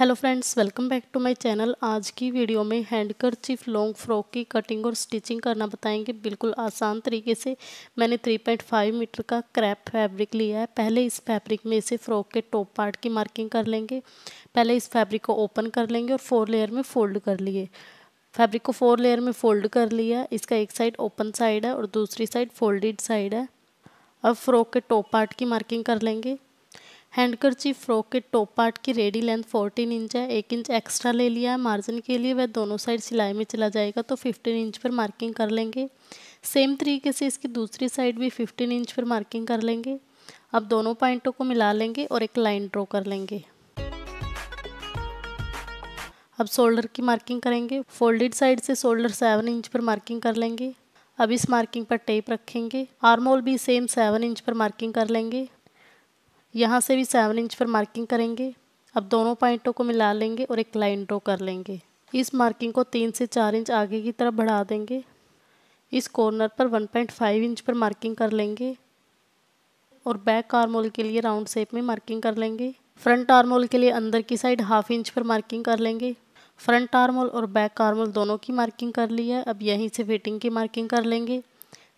hello friends welcome back to my channel आज की video में हैंडकर चिफ लॉन्ग फ्रॉक की कटिंग और स्टिचिंग करना बताएंगे बिल्कुल आसान तरीके से मैंने 3.5 मीटर का क्रैप फैब्रिक लिया है पहले इस फैब्रिक में इसे फ्रॉक के टॉप पार्ट की मार्किंग कर लेंगे पहले इस फैब्रिक को ओपन कर लेंगे और फोर लेयर में फोल्ड कर लिए फैब्रिक को फोर लेयर में फोल्ड कर लिया इसका एक साइड ओपन साइड है और दूसरी साइड फोल्डेड साइड है अब फ्रॉक के टॉप पार्ट की मार्किंग कर लेंगे हैंडकर्ची फ्रॉक के टॉप पार्ट की रेडी लेंथ 14 इंच है एक इंच एक्स्ट्रा ले लिया है मार्जिन के लिए वह दोनों साइड सिलाई में चला जाएगा तो 15 इंच पर मार्किंग कर लेंगे सेम तरीके से इसकी दूसरी साइड भी 15 इंच पर मार्किंग कर लेंगे अब दोनों पॉइंटों को मिला लेंगे और एक लाइन ड्रॉ कर लेंगे अब शोल्डर की मार्किंग करेंगे फोल्डेड साइड से शोल्डर सेवन इंच पर मार्किंग कर लेंगे अब इस मार्किंग पर टेप रखेंगे आर्मोल भी सेम सेवन इंच पर मार्किंग कर लेंगे यहाँ से भी सेवन इंच पर मार्किंग करेंगे अब दोनों पॉइंटों को मिला लेंगे और एक लाइन ड्रॉ कर लेंगे इस मार्किंग को तीन से चार इंच आगे की तरफ बढ़ा देंगे इस कॉर्नर पर 1.5 इंच पर मार्किंग कर लेंगे और बैक आर्मोल के लिए राउंड शेप में मार्किंग कर लेंगे फ्रंट आर्मोल के लिए अंदर की साइड हाफ इंच पर मार्किंग कर लेंगे फ्रंट आर्मोल और बैक आर्मोल दोनों की मार्किंग कर ली है अब यहीं से फिटिंग की मार्किंग कर लेंगे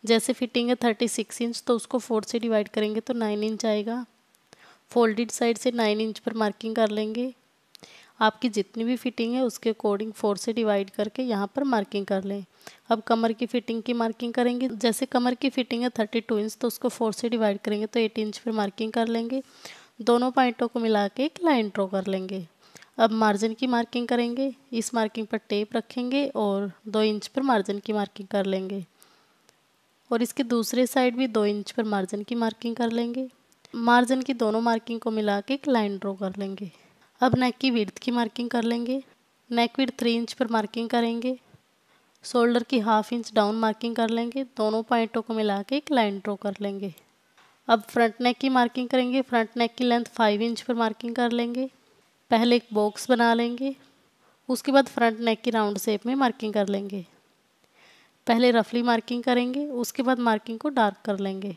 जैसे फिटिंग है थर्टी सिक्स इंच तो उसको फोर से डिवाइड करेंगे तो नाइन इंच आएगा फोल्डेड साइड से नाइन इंच पर मार्किंग कर लेंगे आपकी जितनी भी फिटिंग है उसके अकॉर्डिंग फोर से डिवाइड करके यहाँ पर मार्किंग कर लें अब कमर की फिटिंग की मार्किंग करेंगे जैसे कमर की फिटिंग है थर्टी टू इंच तो उसको फोर से डिवाइड करेंगे तो एट इंच पर मार्किंग कर लेंगे दोनों पॉइंटों को मिला के एक लाइन ड्रॉ कर लेंगे अब मार्जिन की मार्किंग करेंगे इस मार्किंग पर टेप रखेंगे और दो इंच पर मार्जिन की मार्किंग कर लेंगे और इसके दूसरे साइड भी दो इंच पर मार्जिन की मार्किंग कर लेंगे मार्जिन की दोनों मार्किंग को मिला के एक लाइन ड्रॉ कर लेंगे अब नेक की विर्थ की मार्किंग कर लेंगे नेक विर्थ थ्री इंच पर मार्किंग करेंगे शोल्डर की हाफ इंच डाउन मार्किंग कर लेंगे दोनों पॉइंटों को मिला के एक लाइन ड्रॉ कर लेंगे अब फ्रंट नेक की मार्किंग करेंगे फ्रंट नेक की लेंथ फाइव इंच पर मार्किंग कर लेंगे पहले एक बॉक्स बना लेंगे उसके बाद फ्रंट नेक की राउंड शेप में मार्किंग कर लेंगे पहले रफली मार्किंग करेंगे उसके बाद मार्किंग को डार्क कर लेंगे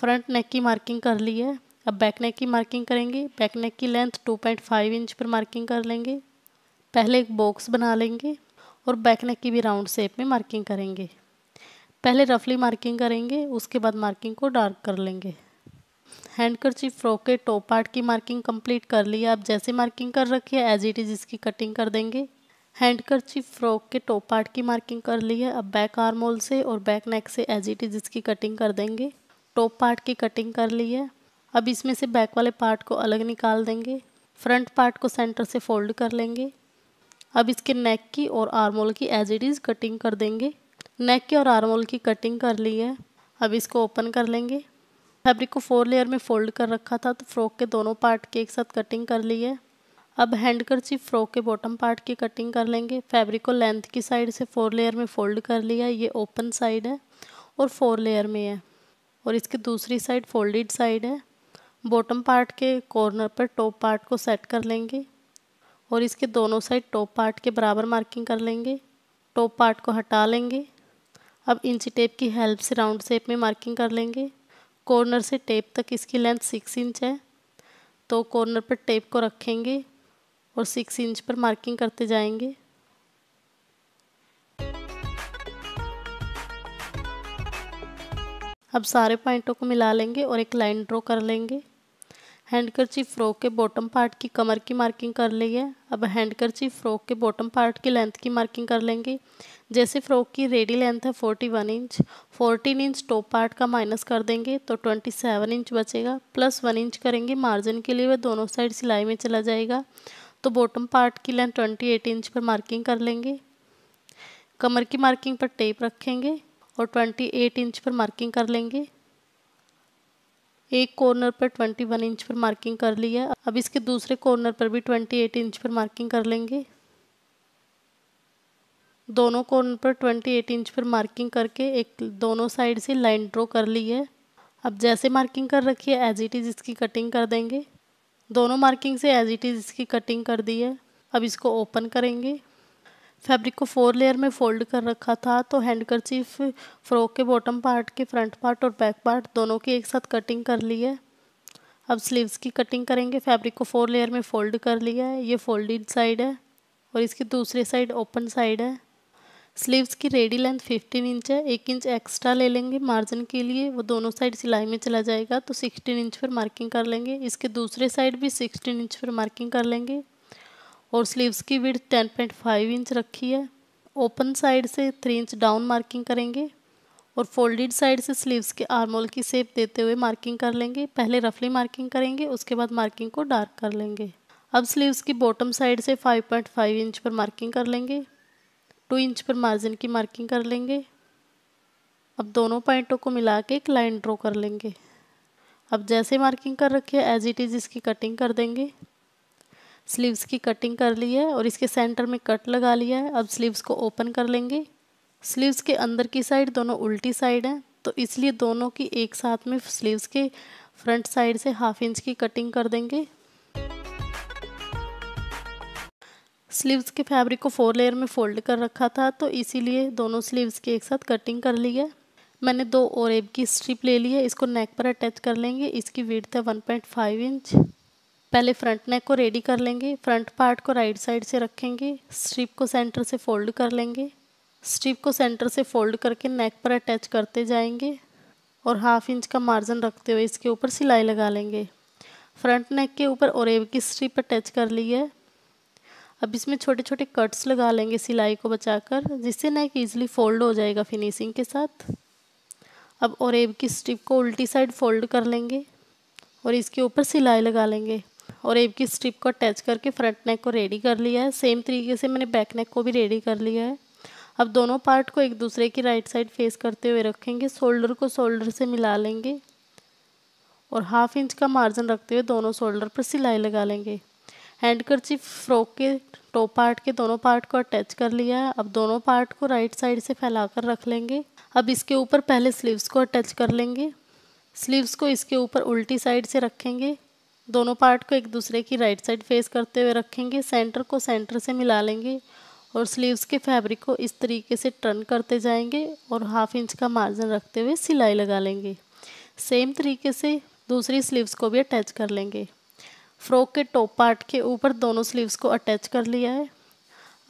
फ्रंट नेक की मार्किंग कर ली है अब बैक नेक की मार्किंग करेंगे बैक नेक की लेंथ 2.5 इंच पर मार्किंग कर लेंगे पहले एक बॉक्स बना लेंगे और बैक नेक की भी राउंड शेप में मार्किंग करेंगे पहले रफली मार्किंग करेंगे उसके बाद मार्किंग को डार्क कर लेंगे हैंड करचीफ फ्रॉक के टॉप पार्ट की मार्किंग कंप्लीट कर ली है आप जैसे मार्किंग कर रखी है एज इट इज़ इसकी कटिंग कर देंगे हैंड करचीफ फ्रॉक के टॉप पार्ट की मार्किंग कर ली है अब बैक आर्मोल से और बैक नेक से एज इट इज़ इसकी कटिंग कर देंगे टॉप पार्ट की कटिंग कर ली है अब इसमें से बैक वाले पार्ट को अलग निकाल देंगे फ्रंट पार्ट को सेंटर से फोल्ड कर लेंगे अब इसके नेक की और आर्मोल की एज इट इज़ कटिंग कर देंगे नेक की और आर्मोल की कटिंग कर ली है अब इसको ओपन कर लेंगे फैब्रिक को फोर लेयर में फोल्ड कर रखा था तो फ्रॉक के दोनों पार्ट की एक साथ कटिंग कर ली है अब हैंड करची फ्रॉक के बॉटम पार्ट की कटिंग कर लेंगे फैब्रिक को लेंथ की साइड से फोर लेयर में फोल्ड कर लिया ये ओपन साइड है और फोर लेयर में है और इसकी दूसरी साइड फोल्डेड साइड है बॉटम पार्ट के कॉर्नर पर टॉप पार्ट को सेट कर लेंगे और इसके दोनों साइड टॉप पार्ट के बराबर मार्किंग कर लेंगे टॉप पार्ट को हटा लेंगे अब इंच टेप की हेल्प से राउंड शेप में मार्किंग कर लेंगे कॉर्नर से टेप तक इसकी लेंथ सिक्स इंच है तो कॉर्नर पर टेप को रखेंगे और सिक्स इंच पर मार्किंग करते जाएंगे अब सारे पॉइंटों को मिला लेंगे और एक लाइन ड्रॉ कर लेंगे हैंडकरचीफ फ्रॉक के बॉटम पार्ट की कमर की मार्किंग कर ली है अब हैंडकरचीफ फ्रॉक के बॉटम पार्ट की लेंथ की मार्किंग कर लेंगे जैसे फ्रॉक की रेडी लेंथ है forty one inch fourteen inch top part का माइनस कर देंगे तो ट्वेंटी सेवन इंच बचेगा प्लस वन इंच करेंगे मार्जिन के लिए वह दोनों साइड सिलाई में चला जाएगा तो बॉटम पार्ट की लेंथ ट्वेंटी एट इंच पर मार्किंग कर लेंगे कमर की मार्किंग पर टेप रखेंगे और 28 इंच पर मार्किंग कर लेंगे एक कॉर्नर पर 21 इंच पर मार्किंग कर ली है अब इसके दूसरे कॉर्नर पर भी 28 इंच पर मार्किंग कर लेंगे दोनों कॉर्नर पर 28 इंच पर मार्किंग करके एक दोनों साइड से लाइन ड्रॉ कर ली है अब जैसे मार्किंग कर रखी है एज इट इज़ इसकी कटिंग कर देंगे दोनों मार्किंग से एज इट इज़ इसकी कटिंग कर दी है अब इसको ओपन करेंगे फैब्रिक को फोर लेयर में फोल्ड कर रखा था तो हैंड फ्रॉक के बॉटम पार्ट के फ्रंट पार्ट और बैक पार्ट दोनों की एक साथ कटिंग कर ली है अब स्लीव्स की कटिंग करेंगे फैब्रिक को फोर लेयर में फोल्ड कर लिया है ये फोल्डेड साइड है और इसकी दूसरी साइड ओपन साइड है स्लीव्स की रेडी लेंथ 15 इंच है एक इंच एक्स्ट्रा ले लेंगे मार्जिन के लिए वो दोनों साइड सिलाई में चला जाएगा तो 16 इंच पर मार्किंग कर लेंगे इसके दूसरे साइड भी 16 इंच पर मार्किंग कर लेंगे और स्लीव्स की width ten point five inch रखी है ओपन साइड से थ्री इंच डाउन मार्किंग करेंगे और फोल्डेड साइड से स्लीव्स के आर्मोल की सेप देते हुए मार्किंग कर लेंगे पहले रफली मार्किंग करेंगे उसके बाद मार्किंग को डार्क कर लेंगे अब स्लीव्स की बॉटम साइड से 5.5 इंच पर मार्किंग कर लेंगे 2 इंच पर मार्जिन की मार्किंग कर लेंगे अब दोनों पॉइंटों को मिला के एक लाइन ड्रॉ कर लेंगे अब जैसे मार्किंग कर रखी है एज इट इज़ इसकी कटिंग कर देंगे स्लीव्स की कटिंग कर ली है और इसके सेंटर में कट लगा लिया है अब स्लीव्स को ओपन कर लेंगे स्लीव्स के अंदर की साइड दोनों उल्टी साइड हैं तो इसलिए दोनों की एक साथ में स्लीव्स के फ्रंट साइड से हाफ इंच की कटिंग कर देंगे स्लीव्स के फैब्रिक को फोर लेयर में फोल्ड कर रखा था तो इसीलिए दोनों स्लीव्स की एक साथ कटिंग कर ली है मैंने दो ओरेब की स्ट्रिप ले ली है इसको नेक पर अटैच कर लेंगे इसकी विड्थ है 1.5 इंच पहले फ्रंट नेक को रेडी कर लेंगे फ्रंट पार्ट को राइट साइड से रखेंगे स्ट्रिप को सेंटर से फोल्ड कर लेंगे स्ट्रिप को सेंटर से फोल्ड करके नेक पर अटैच करते जाएंगे और हाफ इंच का मार्जिन रखते हुए इसके ऊपर सिलाई लगा लेंगे फ्रंट नेक के ऊपर ओरेब की स्ट्रिप अटैच कर ली है अब इसमें छोटे छोटे कट्स लगा लेंगे सिलाई को बचाकर जिससे नेक ईजिली फोल्ड हो जाएगा फिनिशिंग के साथ अब ओरेब की स्ट्रिप को उल्टी साइड फोल्ड कर लेंगे और इसके ऊपर सिलाई लगा लेंगे और एब की स्ट्रिप को अटैच करके फ्रंट नेक को रेडी कर लिया है सेम तरीके से मैंने बैक नेक को भी रेडी कर लिया है अब दोनों पार्ट को एक दूसरे की राइट साइड फेस करते हुए रखेंगे शोल्डर को शोल्डर से मिला लेंगे और हाफ इंच का मार्जिन रखते हुए दोनों शोल्डर पर सिलाई लगा लेंगे हैंड करची फ्रॉक के टॉप पार्ट के दोनों पार्ट को अटैच कर लिया है अब दोनों पार्ट को राइट साइड से फैला कर रख लेंगे अब इसके ऊपर पहले स्लीव्स को अटैच कर लेंगे स्लीव्स को इसके ऊपर उल्टी साइड से रखेंगे दोनों पार्ट को एक दूसरे की राइट साइड फेस करते हुए रखेंगे सेंटर को सेंटर से मिला लेंगे और स्लीव्स के फैब्रिक को इस तरीके से टर्न करते जाएंगे और हाफ इंच का मार्जिन रखते हुए सिलाई लगा लेंगे सेम तरीके से दूसरी स्लीव्स को भी अटैच कर लेंगे फ्रॉक के टॉप पार्ट के ऊपर दोनों स्लीव्स को अटैच कर लिया है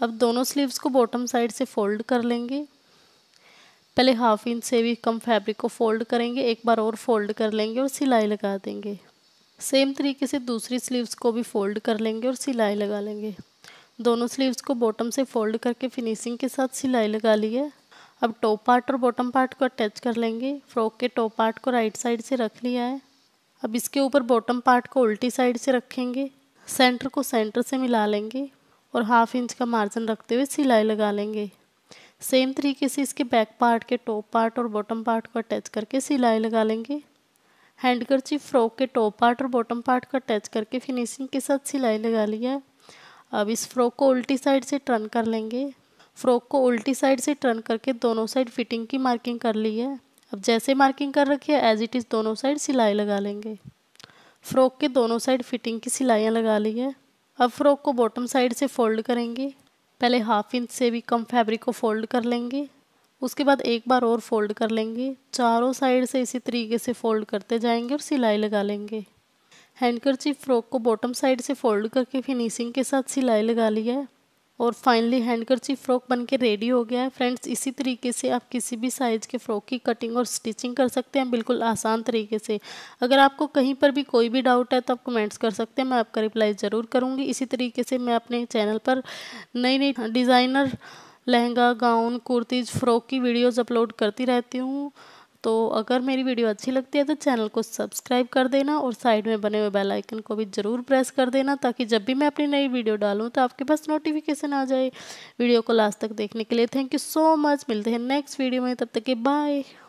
अब दोनों स्लीव्स को बॉटम साइड से फोल्ड कर लेंगे पहले हाफ इंच से भी कम फैब्रिक को फोल्ड करेंगे एक बार और फोल्ड कर लेंगे और सिलाई लगा देंगे सेम तरीके से दूसरी स्लीव्स को भी फोल्ड कर लेंगे और सिलाई लगा लेंगे दोनों स्लीव्स को बॉटम से फोल्ड करके फिनिशिंग के साथ सिलाई लगा ली है अब टॉप पार्ट और बॉटम पार्ट को अटैच कर लेंगे फ्रॉक के टॉप पार्ट को राइट साइड से रख लिया है अब इसके ऊपर बॉटम पार्ट को उल्टी साइड से रखेंगे सेंटर को सेंटर से मिला लेंगे और हाफ इंच का मार्जिन रखते हुए सिलाई लगा लेंगे सेम तरीके से इसके बैक पार्ट के टॉप पार्ट और बॉटम पार्ट को अटैच करके सिलाई लगा लेंगे हैंड करची फ्रॉक के टॉप पार्ट और बॉटम पार्ट का अटैच करके फिनिशिंग के साथ सिलाई लगा लिया अब इस फ्रॉक को उल्टी साइड से टर्न कर लेंगे फ्रॉक को उल्टी साइड से टर्न करके दोनों साइड फिटिंग की मार्किंग कर ली है अब जैसे मार्किंग कर रखी है एज इट इज़ दोनों साइड सिलाई लगा लेंगे फ्रॉक के दोनों साइड फिटिंग की सिलाइयाँ लगा ली है अब फ्रॉक को बॉटम साइड से फोल्ड करेंगे पहले हाफ इंच से भी कम फैब्रिक को फोल्ड कर लेंगे उसके बाद एक बार और फोल्ड कर लेंगे चारों साइड से इसी तरीके से फोल्ड करते जाएंगे और सिलाई लगा लेंगे हैंडकरचीफ फ्रॉक को बॉटम साइड से फोल्ड करके फिनिशिंग के साथ सिलाई लगा लिया है और फाइनली हैंडकरचीफ फ्रॉक बन के रेडी हो गया है फ्रेंड्स इसी तरीके से आप किसी भी साइज़ के फ्रॉक की कटिंग और स्टिचिंग कर सकते हैं बिल्कुल आसान तरीके से अगर आपको कहीं पर भी कोई भी डाउट है तो आप कमेंट्स कर सकते हैं मैं आपका रिप्लाई ज़रूर करूँगी इसी तरीके से मैं अपने चैनल पर नई नई designer lehenga gown kurtis frock की वीडियोज़ अपलोड करती रहती हूँ तो अगर मेरी वीडियो अच्छी लगती है तो चैनल को सब्सक्राइब कर देना और साइड में बने हुए बेल आइकन को भी ज़रूर प्रेस कर देना ताकि जब भी मैं अपनी नई वीडियो डालूँ तो आपके पास नोटिफिकेशन आ जाए वीडियो को लास्ट तक देखने के लिए थैंक यू सो मच मिलते हैं नेक्स्ट वीडियो में तब तक के बाय